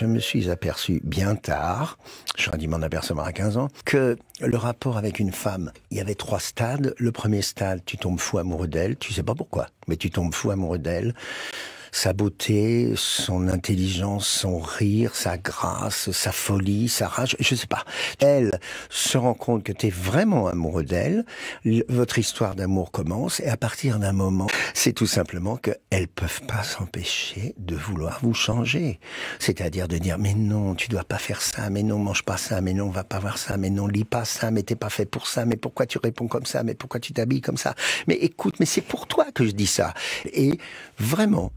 je me suis aperçu bien tard, je redis dit m'en apercevoir à 15 ans, que le rapport avec une femme, il y avait trois stades. Le premier stade, tu tombes fou amoureux d'elle, tu sais pas pourquoi, mais tu tombes fou amoureux d'elle sa beauté, son intelligence, son rire, sa grâce, sa folie, sa rage, je sais pas. Elle se rend compte que tu es vraiment amoureux d'elle, votre histoire d'amour commence, et à partir d'un moment, c'est tout simplement qu'elles peuvent pas s'empêcher de vouloir vous changer. C'est-à-dire de dire, mais non, tu dois pas faire ça, mais non, mange pas ça, mais non, va pas voir ça, mais non, lis pas ça, mais t'es pas fait pour ça, mais pourquoi tu réponds comme ça, mais pourquoi tu t'habilles comme ça, mais écoute, mais c'est pour toi que je dis ça. Et vraiment,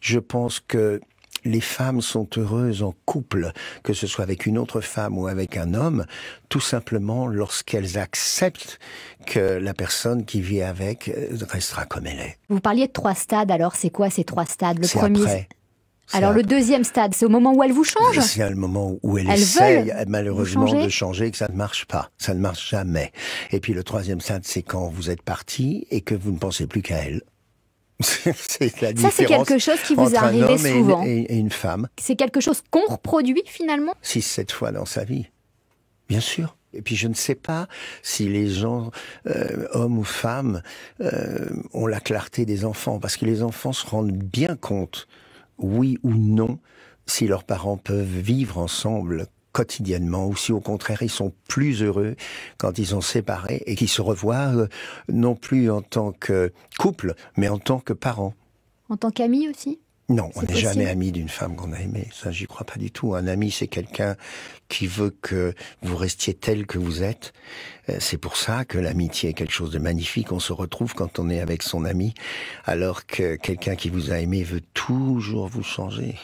je pense que les femmes sont heureuses en couple, que ce soit avec une autre femme ou avec un homme, tout simplement lorsqu'elles acceptent que la personne qui vit avec euh, restera comme elle est. Vous parliez de trois stades, alors c'est quoi ces trois stades Le premier. Alors le deuxième stade, c'est au moment où elle vous change C'est le moment où elle, essaye malheureusement de changer et que ça ne marche pas, ça ne marche jamais. Et puis le troisième stade, c'est quand vous êtes parti et que vous ne pensez plus qu'à elle. c'est Ça, c'est quelque chose qui vous arrive souvent. Et une, femme. C'est quelque chose qu'on reproduit finalement Six, sept fois dans sa vie. Bien sûr. Et puis je ne sais pas si les gens, euh, hommes ou femmes, euh, ont la clarté des enfants, parce que les enfants se rendent bien compte, oui ou non, si leurs parents peuvent vivre ensemble quotidiennement, ou si au contraire ils sont plus heureux quand ils ont séparé et qu'ils se revoient euh, non plus en tant que couple, mais en tant que parents. En tant qu'amis aussi non, on n'est jamais ami d'une femme qu'on a aimée. Ça, j'y crois pas du tout. Un ami, c'est quelqu'un qui veut que vous restiez tel que vous êtes. Euh, c'est pour ça que l'amitié est quelque chose de magnifique. On se retrouve quand on est avec son ami, alors que quelqu'un qui vous a aimé veut toujours vous changer.